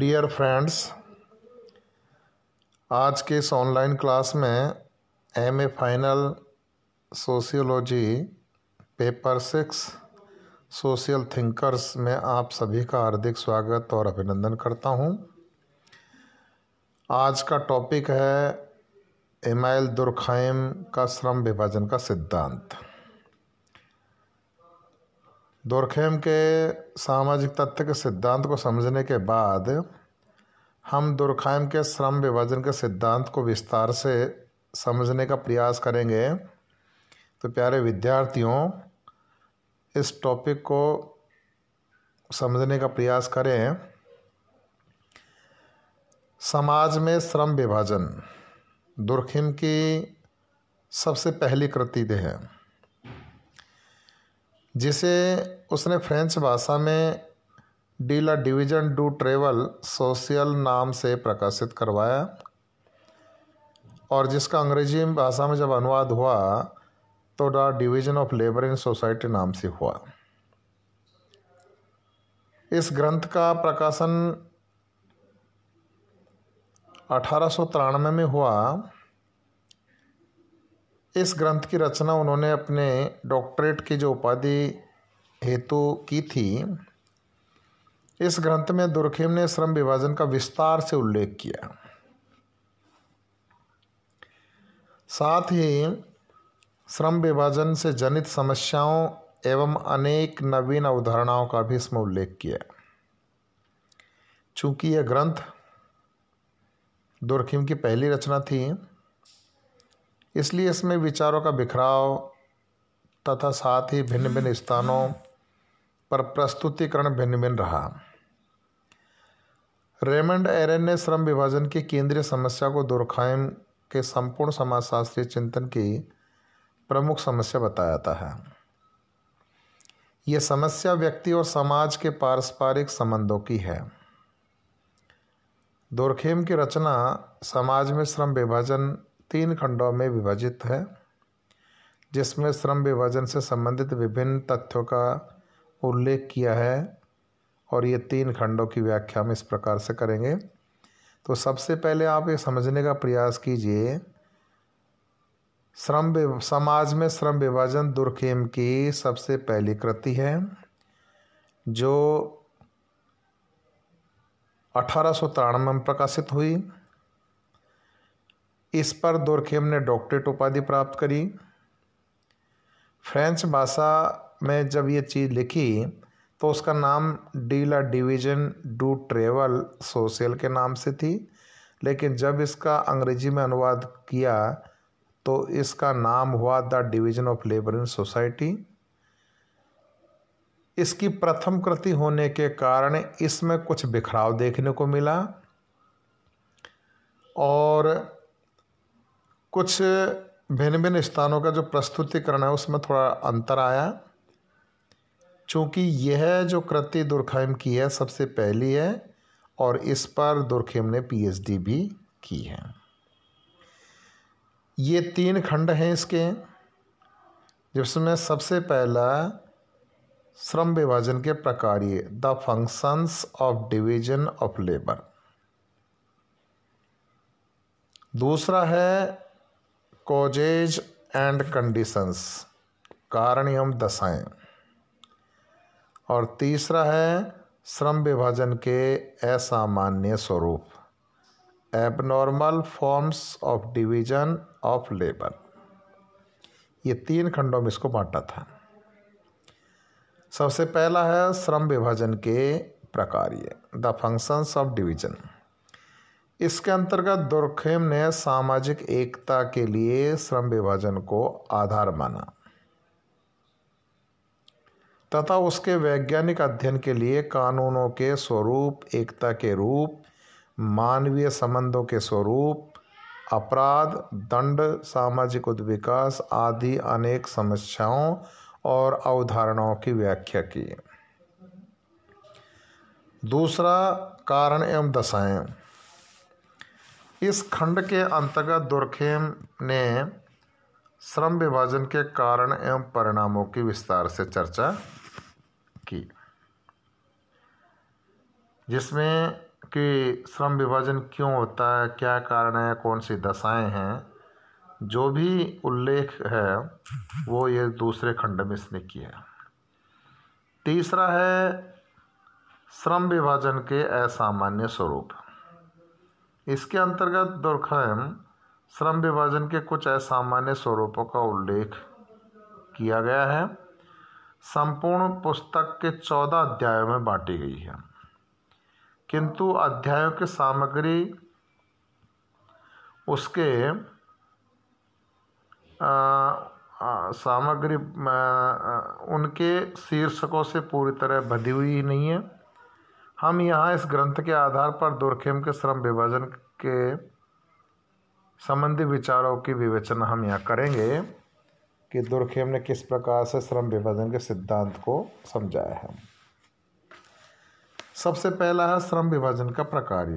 Dear friends आज के इस ऑनलाइन क्लास में M A final sociology paper six social thinkers में आप सभी का हार्दिक स्वागत और अभिनंदन करता हूं। आज का टॉपिक है एमाइल दुरखाइम का श्रम विभाजन का सिद्धांत दुर्खेम के सामाजिक तत्व के सिद्धांत को समझने के बाद हम दुर्खाइम के श्रम विभाजन के सिद्धांत को विस्तार से समझने का प्रयास करेंगे तो प्यारे विद्यार्थियों इस टॉपिक को समझने का प्रयास करें समाज में श्रम विभाजन दुर्खिम की सबसे पहली कृति है जिसे उसने फ्रेंच भाषा में डी डिवीजन डू ट्रेवल सोशल नाम से प्रकाशित करवाया और जिसका अंग्रेजी भाषा में जब अनुवाद हुआ तो the division of labour in society नाम से हुआ इस ग्रंथ का प्रकाशन अठारह में हुआ इस ग्रंथ की रचना उन्होंने अपने डॉक्टरेट की जो उपाधि हेतु की थी इस ग्रंथ में दुर्खेम ने श्रम विभाजन का विस्तार से उल्लेख किया साथ ही श्रम विभाजन से जनित समस्याओं एवं अनेक नवीन अवधारणाओं का भी इसमें उल्लेख किया चूंकि यह ग्रंथ दुर्खिम की पहली रचना थी इसलिए इसमें विचारों का बिखराव तथा साथ ही भिन्न भिन्न स्थानों पर प्रस्तुतिकरण भिन्न भिन्न रहा रेमंड एरन ने श्रम विभाजन की केंद्रीय समस्या को दुर्खाइम के संपूर्ण समाजशास्त्रीय चिंतन की प्रमुख समस्या बताया था यह समस्या व्यक्ति और समाज के पारस्परिक संबंधों की है दुर्खेम की रचना समाज में श्रम विभाजन तीन खंडों में विभाजित है जिसमें श्रम विभाजन से संबंधित विभिन्न तथ्यों का उल्लेख किया है और ये तीन खंडों की व्याख्या हम इस प्रकार से करेंगे तो सबसे पहले आप ये समझने का प्रयास कीजिए श्रम समाज में श्रम विभाजन दुर्खेम की सबसे पहली कृति है जो अठारह में प्रकाशित हुई इस पर दोरखेम ने डॉक्टरेट उपाधि प्राप्त करी फ्रेंच भाषा में जब ये चीज़ लिखी तो उसका नाम डीला डिवीजन डू ट्रेवल सोशल के नाम से थी लेकिन जब इसका अंग्रेजी में अनुवाद किया तो इसका नाम हुआ the division of labour in society इसकी प्रथम कृति होने के कारण इसमें कुछ बिखराव देखने को मिला और कुछ भिन्न भिन्न स्थानों का जो प्रस्तुतिकरण है उसमें थोड़ा अंतर आया चूँकि यह जो कृति दुर्खैम की है सबसे पहली है और इस पर दुर्खेम ने पीएचडी भी की है ये तीन खंड हैं इसके जिसमें सबसे पहला श्रम विभाजन के प्रकार the functions of division of labour दूसरा है कोजेज एंड कंडीशंस कारण एवं दशाएं और तीसरा है श्रम विभाजन के असामान्य स्वरूप abnormal forms of division of labour ये तीन खंडों में इसको बांटा था सबसे पहला है श्रम विभाजन के प्रकार ये द फंक्शंस ऑफ डिवीजन इसके अंतर्गत दुर्खेम ने सामाजिक एकता के लिए श्रम विभाजन को आधार माना तथा उसके वैज्ञानिक अध्ययन के लिए कानूनों के स्वरूप एकता के रूप मानवीय संबंधों के स्वरूप अपराध दंड सामाजिक उद्विकास आदि अनेक समस्याओं और अवधारणाओं की व्याख्या की दूसरा कारण एवं दशाएं इस खंड के अंतर्गत दुर्खेम ने श्रम विभाजन के कारण एवं परिणामों की विस्तार से चर्चा की जिसमें कि श्रम विभाजन क्यों होता है क्या कारण है कौन सी दशाएं हैं जो भी उल्लेख है वो ये दूसरे खंड में इसने किया तीसरा है श्रम विभाजन के असामान्य स्वरूप इसके अंतर्गत दुर्खयम श्रम विभाजन के कुछ असामान्य स्वरूपों का उल्लेख किया गया है संपूर्ण पुस्तक के चौदह अध्यायों में बांटी गई है किंतु अध्यायों की सामग्री उसके आ, आ, सामग्री आ, उनके शीर्षकों से पूरी तरह बधी हुई नहीं है हम यहाँ इस ग्रंथ के आधार पर दुर्खेम के श्रम विभाजन के संबंधी विचारों की विवेचना हम यहाँ करेंगे कि दुर्खेम ने किस प्रकार से श्रम विभाजन के सिद्धांत को समझाया है सबसे पहला है श्रम विभाजन का प्रकार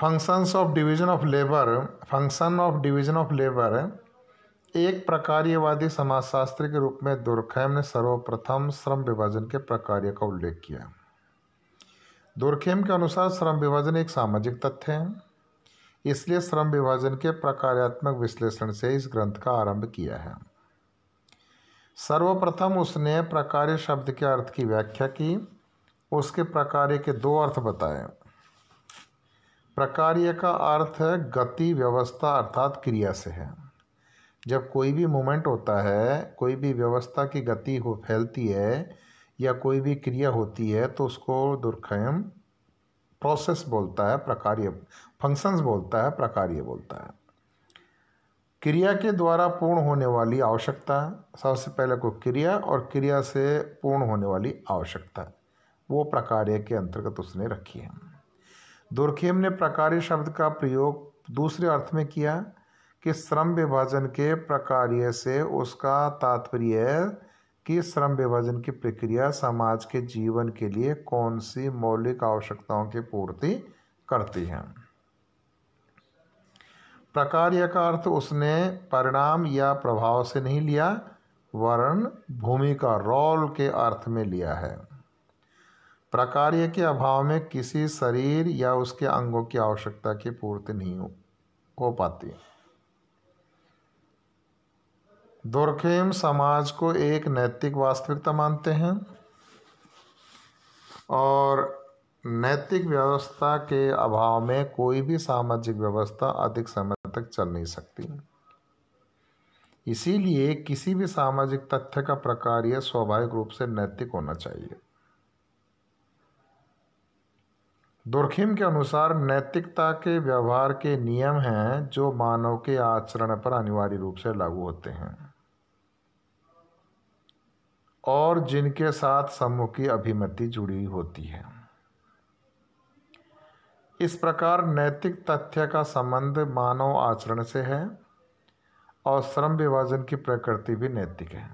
functions of division of labour function of division of labour एक प्रकार्यवादी समाजशास्त्री के रूप में दुर्खेम ने सर्वप्रथम श्रम विभाजन के प्रकार्य का उल्लेख किया दुर्खेम के अनुसार श्रम विभाजन एक सामाजिक तथ्य है इसलिए श्रम विभाजन के प्रकार्यात्मक विश्लेषण से इस ग्रंथ का आरंभ किया है सर्वप्रथम उसने प्रकार्य शब्द के अर्थ की व्याख्या की उसके प्रकार्य के दो अर्थ बताए प्रकार्य का अर्थ गति व्यवस्था अर्थात क्रिया से है जब कोई भी मोमेंट होता है कोई भी व्यवस्था की गति हो फैलती है या कोई भी क्रिया होती है तो उसको दुर्खयम प्रोसेस बोलता है प्रकार्य फंक्शंस बोलता है प्रकार्य बोलता है क्रिया के द्वारा पूर्ण होने वाली आवश्यकता सबसे पहले को क्रिया और क्रिया से पूर्ण होने वाली आवश्यकता वो प्रकार्य के अंतर्गत उसने रखी है दुर्खेम ने प्रकार्य शब्द का प्रयोग दूसरे अर्थ में किया कि श्रम विभाजन के प्रकार्य से उसका तात्पर्य है कि श्रम विभाजन की प्रक्रिया समाज के जीवन के लिए कौन सी मौलिक आवश्यकताओं की पूर्ति करती है प्रकार्य का अर्थ उसने परिणाम या प्रभाव से नहीं लिया वर्ण भूमिका रोल के अर्थ में लिया है प्रकार्य के अभाव में किसी शरीर या उसके अंगों की आवश्यकता की पूर्ति नहीं हो पाती दुर्खीम समाज को एक नैतिक वास्तविकता मानते हैं और नैतिक व्यवस्था के अभाव में कोई भी सामाजिक व्यवस्था अधिक समय तक चल नहीं सकती इसीलिए किसी भी सामाजिक तथ्य का प्रकार यह स्वाभाविक रूप से नैतिक होना चाहिए दुर्खिम के अनुसार नैतिकता के व्यवहार के नियम हैं जो मानव के आचरण पर अनिवार्य रूप से लागू होते हैं और जिनके साथ समूह की अभिमति जुड़ी होती है इस प्रकार नैतिक तथ्य का संबंध मानव आचरण से है और श्रम विभाजन की प्रकृति भी नैतिक है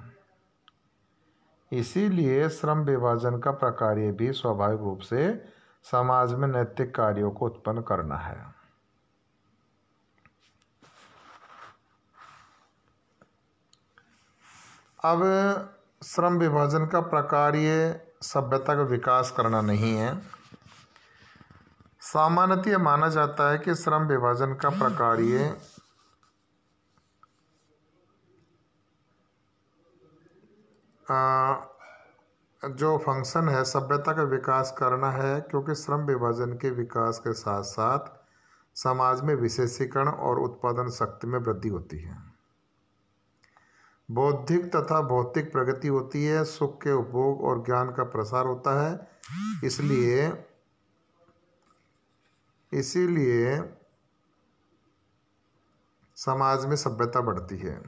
इसीलिए श्रम विभाजन का प्रकार भी स्वाभाविक रूप से समाज में नैतिक कार्यों को उत्पन्न करना है अब श्रम विभाजन का प्रकार ये सभ्यता का विकास करना नहीं है सामान्यतः माना जाता है कि श्रम विभाजन का प्रकार ये जो फंक्शन है सभ्यता का विकास करना है क्योंकि श्रम विभाजन के विकास के साथ साथ समाज में विशेषीकरण और उत्पादन शक्ति में वृद्धि होती है बौद्धिक तथा भौतिक प्रगति होती है सुख के उपभोग और ज्ञान का प्रसार होता है इसलिए इसीलिए समाज में सभ्यता बढ़ती है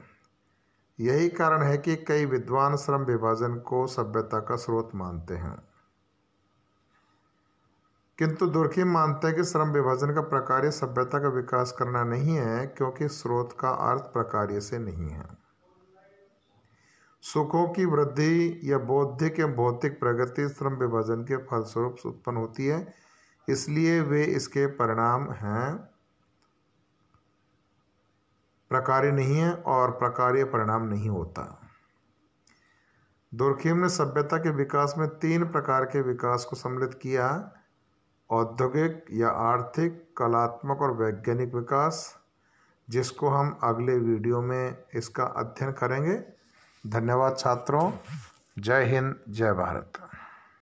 यही कारण है कि कई विद्वान श्रम विभाजन को सभ्यता का स्रोत मानते हैं किंतु दुर्खी मानते हैं कि श्रम विभाजन का प्रकार्य सभ्यता का विकास करना नहीं है क्योंकि स्रोत का अर्थ प्रकार्य से नहीं है सुखों की वृद्धि या बौद्धिक या भौतिक प्रगति श्रम विभाजन के फलस्वरूप उत्पन्न होती है इसलिए वे इसके परिणाम हैं प्रकार्य नहीं है और प्रकार्य परिणाम नहीं होता दुर्खीम ने सभ्यता के विकास में तीन प्रकार के विकास को सम्मिलित किया औद्योगिक या आर्थिक कलात्मक और वैज्ञानिक विकास जिसको हम अगले वीडियो में इसका अध्ययन करेंगे धन्यवाद छात्रों जय हिंद जय भारत